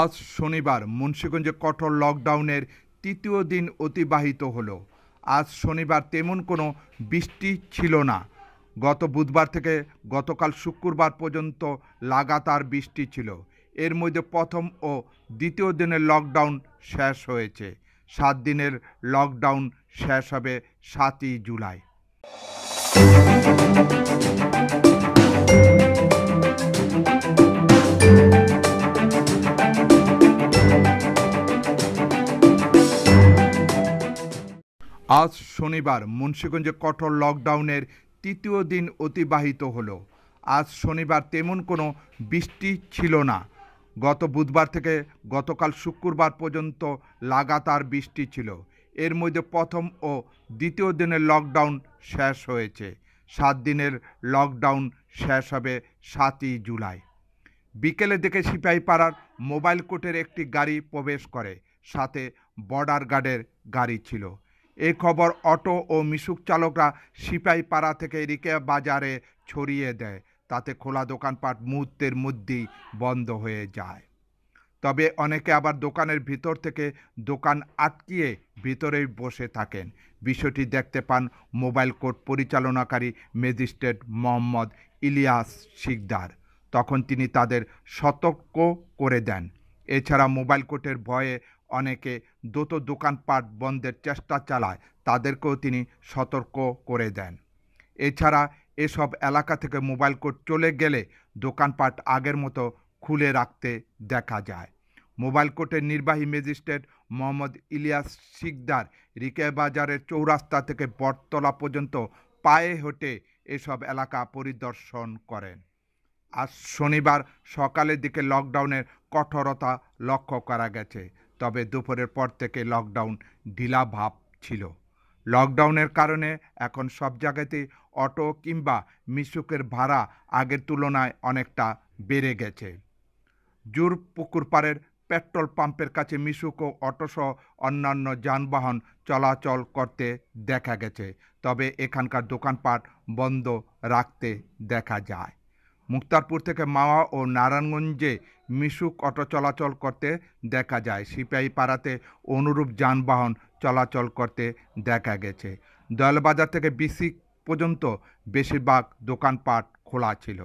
আজ শনিবার মুন্সীগঞ্জে কঠোর লকডাউনের তৃতীয় দিন অতিবাহিত হলো আজ শনিবার তেমন কোনো বৃষ্টি ছিল না গত বুধবার থেকে গতকাল শুক্রবার পর্যন্ত লাগাতার বৃষ্টি ছিল এর মধ্যে প্রথম ও দ্বিতীয় দিনের লকডাউন শেষ হয়েছে সাত দিনের লকডাউন শেষ হবে সাতই জুলাই আজ শনিবার মুন্সীগঞ্জে কঠোর লকডাউনের তৃতীয় দিন অতিবাহিত হলো আজ শনিবার তেমন কোনো বৃষ্টি ছিল না গত বুধবার থেকে গতকাল শুক্রবার পর্যন্ত লাগাতার বৃষ্টি ছিল এর মধ্যে প্রথম ও দ্বিতীয় দিনের লকডাউন শেষ হয়েছে সাত দিনের লকডাউন শেষ হবে সাতই জুলাই বিকেলে দেখে সিপাহীপাড়ার মোবাইল কোর্টের একটি গাড়ি প্রবেশ করে সাথে বর্ডার গার্ডের গাড়ি ছিল এই খবর অটো ও মিশুক চালকরা পাড়া থেকে রিকে বাজারে ছড়িয়ে দেয় তাতে খোলা দোকানপাট মুহূর্তের মধ্যেই বন্ধ হয়ে যায় তবে অনেকে আবার দোকানের ভিতর থেকে দোকান আটকিয়ে ভিতরেই বসে থাকেন বিষয়টি দেখতে পান মোবাইল কোর্ট পরিচালনাকারী ম্যাজিস্ট্রেট মোহাম্মদ ইলিয়াস শিকদার তখন তিনি তাদের সতর্ক করে দেন এছাড়া মোবাইল কোর্টের ভয়ে অনেকে দ্রুত দোকানপাট বন্ধের চেষ্টা চালায় তাদেরকেও তিনি সতর্ক করে দেন এছাড়া এসব এলাকা থেকে মোবাইল কোর্ট চলে গেলে দোকানপাট আগের মতো খুলে রাখতে দেখা যায় মোবাইল কোর্টের নির্বাহী ম্যাজিস্ট্রেট মোহাম্মদ ইলিয়াস শিকদার রিকে বাজারের চৌরাস্তা থেকে বটতলা পর্যন্ত পায়ে হেঁটে এসব এলাকা পরিদর্শন করেন আজ শনিবার সকালের দিকে লকডাউনের কঠোরতা লক্ষ্য করা গেছে তবে দুপুরের পর থেকে লকডাউন ঢিলা ভাব ছিল লকডাউনের কারণে এখন সব জায়গাতেই অটো কিংবা মিশুকের ভাড়া আগের তুলনায় অনেকটা বেড়ে গেছে জুর পুকুর পাড়ের পেট্রোল পাম্পের কাছে মিশুক ও অটোসহ অন্যান্য যানবাহন চলাচল করতে দেখা গেছে তবে এখানকার দোকানপাট বন্ধ রাখতে দেখা যায় মুক্তারপুর থেকে মাওয়া ও নারায়ণগঞ্জে মিশুক অটো চলাচল করতে দেখা যায় সিপাহী পাড়াতে অনুরূপ যানবাহন চলাচল করতে দেখা গেছে দয়ালবাজার থেকে বিসিক পর্যন্ত বেশিরভাগ দোকানপাট খোলা ছিল